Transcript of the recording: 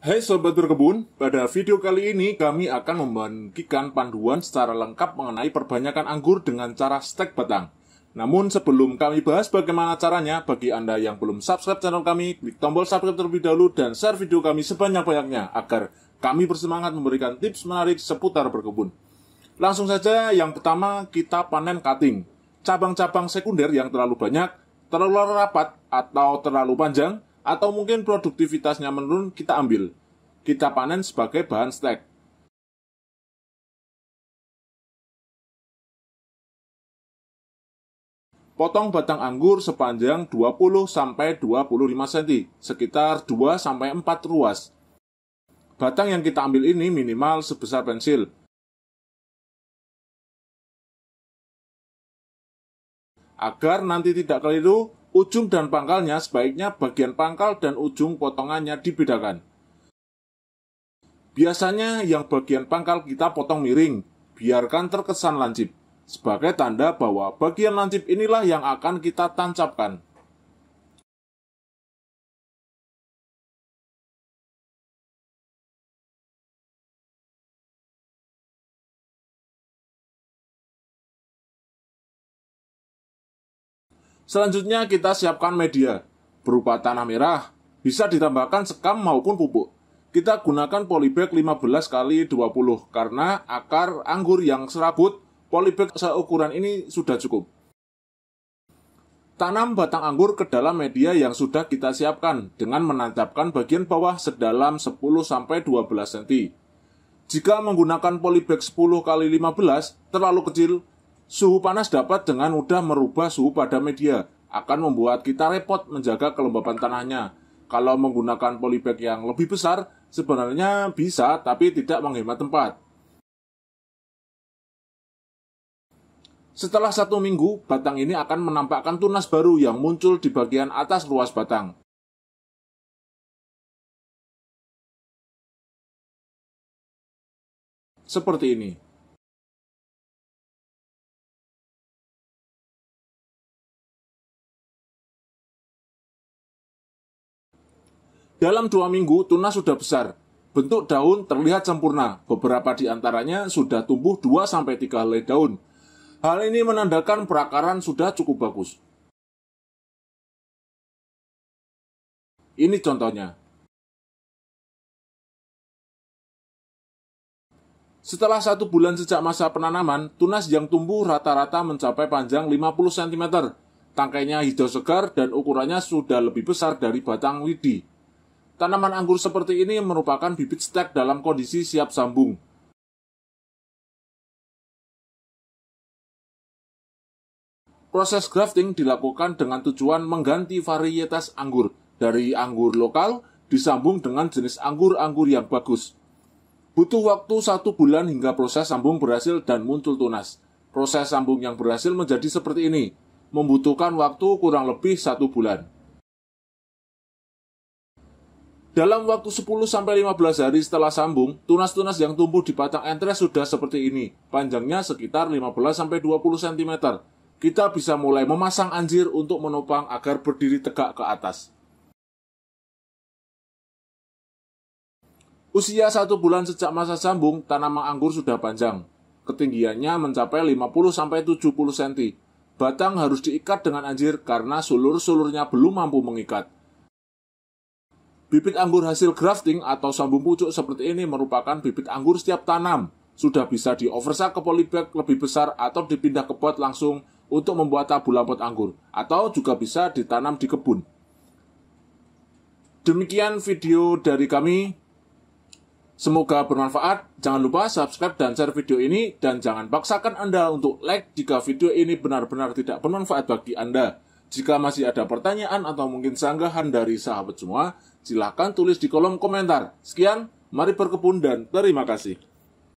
Hai Sobat Berkebun, pada video kali ini kami akan membagikan panduan secara lengkap mengenai perbanyakan anggur dengan cara stek batang. Namun sebelum kami bahas bagaimana caranya, bagi Anda yang belum subscribe channel kami, klik tombol subscribe terlebih dahulu dan share video kami sebanyak-banyaknya agar kami bersemangat memberikan tips menarik seputar berkebun. Langsung saja, yang pertama kita panen cutting. Cabang-cabang sekunder yang terlalu banyak, terlalu rapat, atau terlalu panjang – atau mungkin produktivitasnya menurun, kita ambil. Kita panen sebagai bahan stek Potong batang anggur sepanjang 20-25 cm, sekitar 2-4 ruas. Batang yang kita ambil ini minimal sebesar pensil. Agar nanti tidak keliru, Ujung dan pangkalnya sebaiknya bagian pangkal dan ujung potongannya dibedakan. Biasanya yang bagian pangkal kita potong miring, biarkan terkesan lancip, sebagai tanda bahwa bagian lancip inilah yang akan kita tancapkan. Selanjutnya kita siapkan media berupa tanah merah, bisa ditambahkan sekam maupun pupuk. Kita gunakan polybag 15 kali 20 karena akar anggur yang serabut polybag seukuran ini sudah cukup. Tanam batang anggur ke dalam media yang sudah kita siapkan dengan menancapkan bagian bawah sedalam 10-12 sampai cm. Jika menggunakan polybag 10 kali 15 terlalu kecil, Suhu panas dapat dengan mudah merubah suhu pada media, akan membuat kita repot menjaga kelembapan tanahnya. Kalau menggunakan polybag yang lebih besar, sebenarnya bisa tapi tidak menghemat tempat. Setelah satu minggu, batang ini akan menampakkan tunas baru yang muncul di bagian atas luas batang. Seperti ini. Dalam dua minggu, tunas sudah besar. Bentuk daun terlihat sempurna. Beberapa di antaranya sudah tumbuh 2-3 helai daun. Hal ini menandakan perakaran sudah cukup bagus. Ini contohnya. Setelah satu bulan sejak masa penanaman, tunas yang tumbuh rata-rata mencapai panjang 50 cm. Tangkainya hijau segar dan ukurannya sudah lebih besar dari batang lidi. Tanaman anggur seperti ini merupakan bibit stek dalam kondisi siap sambung. Proses grafting dilakukan dengan tujuan mengganti varietas anggur dari anggur lokal disambung dengan jenis anggur-anggur yang bagus. Butuh waktu satu bulan hingga proses sambung berhasil dan muncul tunas. Proses sambung yang berhasil menjadi seperti ini, membutuhkan waktu kurang lebih satu bulan. Dalam waktu 10-15 hari setelah sambung, tunas-tunas yang tumbuh di batang entres sudah seperti ini. Panjangnya sekitar 15-20 cm. Kita bisa mulai memasang anjir untuk menopang agar berdiri tegak ke atas. Usia satu bulan sejak masa sambung, tanaman anggur sudah panjang. Ketinggiannya mencapai 50-70 cm. Batang harus diikat dengan anjir karena sulur-sulurnya belum mampu mengikat Bibit anggur hasil grafting atau sambung pucuk seperti ini merupakan bibit anggur setiap tanam. Sudah bisa dioversa ke polybag lebih besar atau dipindah ke pot langsung untuk membuat tabu lampot anggur atau juga bisa ditanam di kebun. Demikian video dari kami. Semoga bermanfaat. Jangan lupa subscribe dan share video ini dan jangan paksakan Anda untuk like jika video ini benar-benar tidak bermanfaat bagi Anda. Jika masih ada pertanyaan atau mungkin sanggahan dari sahabat semua, silakan tulis di kolom komentar. Sekian, mari berkebun dan terima kasih.